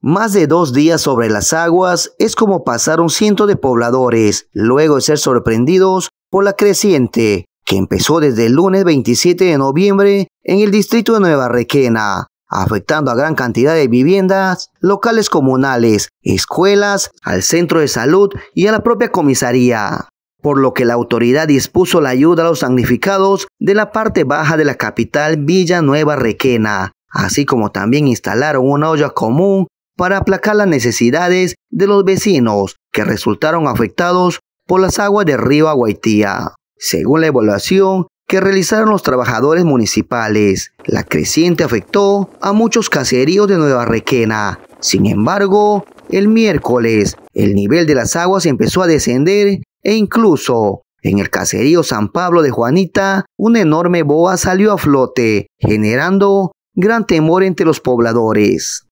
Más de dos días sobre las aguas es como pasaron un ciento de pobladores, luego de ser sorprendidos por la creciente, que empezó desde el lunes 27 de noviembre en el distrito de Nueva Requena, afectando a gran cantidad de viviendas, locales comunales, escuelas, al centro de salud y a la propia comisaría. Por lo que la autoridad dispuso la ayuda a los damnificados de la parte baja de la capital Villa Nueva Requena, así como también instalaron una olla común para aplacar las necesidades de los vecinos que resultaron afectados por las aguas de río Aguaitía. Según la evaluación que realizaron los trabajadores municipales, la creciente afectó a muchos caseríos de Nueva Requena. Sin embargo, el miércoles, el nivel de las aguas empezó a descender e incluso en el caserío San Pablo de Juanita, una enorme boa salió a flote, generando gran temor entre los pobladores.